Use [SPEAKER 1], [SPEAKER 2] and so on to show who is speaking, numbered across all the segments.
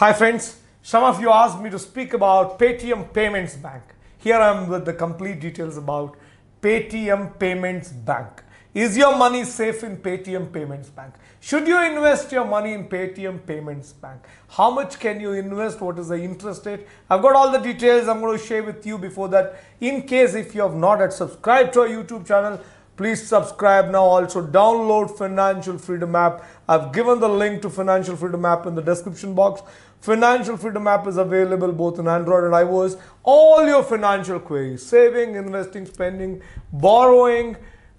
[SPEAKER 1] Hi friends, some of you asked me to speak about Paytm Payments Bank. Here I am with the complete details about Paytm Payments Bank. Is your money safe in Paytm Payments Bank? Should you invest your money in Paytm Payments Bank? How much can you invest? What is the interest rate? I've got all the details I'm going to share with you before that. In case if you have not yet subscribed to our YouTube channel, Please subscribe now. Also download Financial Freedom app. I've given the link to Financial Freedom app in the description box. Financial Freedom app is available both in Android and iOS. All your financial queries, saving, investing, spending, borrowing,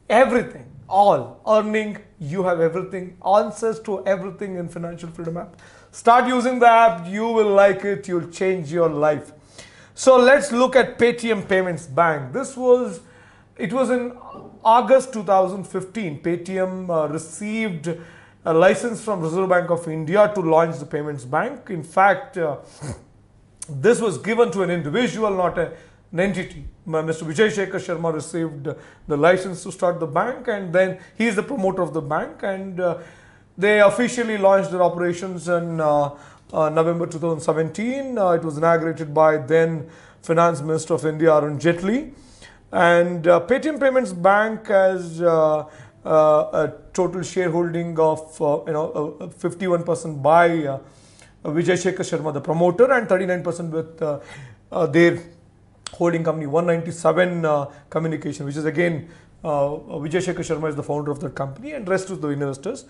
[SPEAKER 1] everything, all, earning, you have everything, answers to everything in Financial Freedom app. Start using the app. You will like it. You'll change your life. So let's look at Paytm Payments Bank. This was it was in August 2015, Paytm uh, received a license from Reserve Bank of India to launch the payments bank. In fact, uh, this was given to an individual, not a, an entity. Mr. Vijay Shekhar Sharma received the license to start the bank and then he is the promoter of the bank and uh, they officially launched their operations in uh, uh November 2017. Uh, it was inaugurated by then Finance Minister of India Arun Jaitley. And uh, Paytm Payments Bank has uh, uh, a total shareholding of uh, you know 51% by uh, Vijay Shekhar Sharma, the promoter, and 39% with uh, their holding company 197 Communication, which is again Vijay Shekhar Sharma is the founder of that company, and rest is the investors.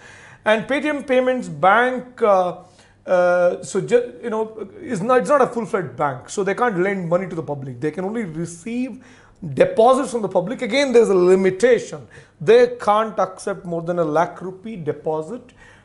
[SPEAKER 1] And Paytm Payments Bank. Uh, so you know it's not, it's not a full-fledged bank so they can't lend money to the public they can only receive deposits from the public, again there's a limitation. They can't accept more than a lakh rupee deposit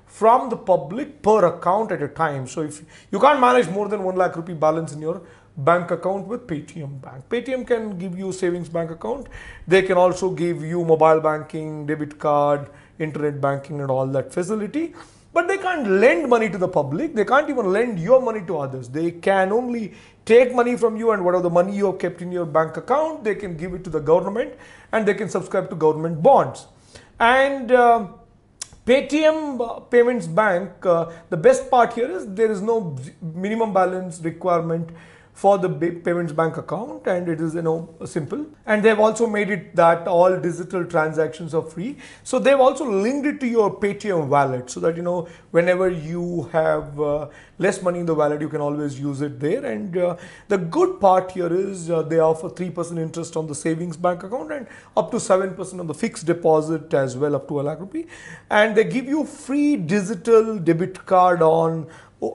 [SPEAKER 1] from the public per account at a time. So if you can't manage more than one lakh rupee balance in your bank account with Paytm Bank. Paytm can give you savings bank account. They can also give you mobile banking, debit card, internet banking and all that facility. But they can't lend money to the public. They can't even lend your money to others. They can only take money from you and whatever the money you have kept in your bank account, they can give it to the government and they can subscribe to government bonds. And um, uh, Paytm Payments Bank, uh, the best part here is there is no minimum balance requirement for the payments bank account and it is you know simple and they've also made it that all digital transactions are free so they've also linked it to your paytm wallet so that you know whenever you have uh, less money in the wallet you can always use it there and uh, the good part here is uh, they offer 3% interest on the savings bank account and up to 7% on the fixed deposit as well up to a lakh rupee and they give you free digital debit card on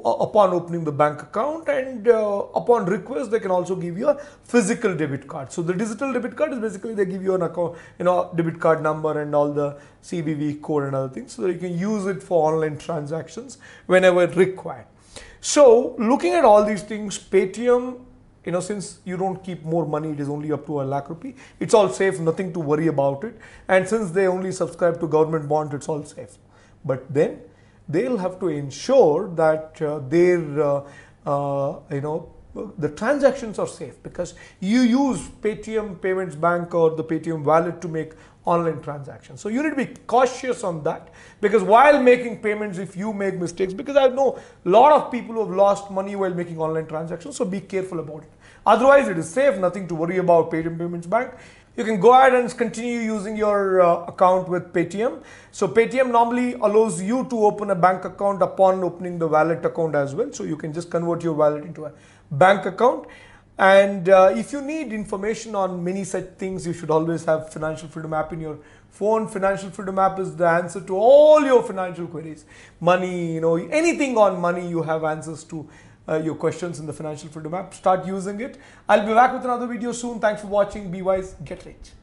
[SPEAKER 1] upon opening the bank account and uh, upon request they can also give you a physical debit card so the digital debit card is basically they give you an account you know debit card number and all the cvv code and other things so that you can use it for online transactions whenever required so looking at all these things paytm you know since you don't keep more money it is only up to a lakh rupee it's all safe nothing to worry about it and since they only subscribe to government bonds it's all safe but then they'll have to ensure that uh, their uh, uh, you know the transactions are safe because you use Paytm Payments Bank or the Paytm wallet to make online transactions. So you need to be cautious on that because while making payments, if you make mistakes, because I know a lot of people who have lost money while making online transactions, so be careful about it. Otherwise, it is safe, nothing to worry about Paytm Payments Bank you can go ahead and continue using your uh, account with Paytm. So Paytm normally allows you to open a bank account upon opening the wallet account as well. So you can just convert your wallet into a bank account. And uh, if you need information on many such things, you should always have Financial Freedom app in your phone. Financial Freedom app is the answer to all your financial queries. Money, you know, anything on money you have answers to uh, your questions in the Financial Freedom app. Start using it. I'll be back with another video soon. Thanks for watching. Be wise. Get rich.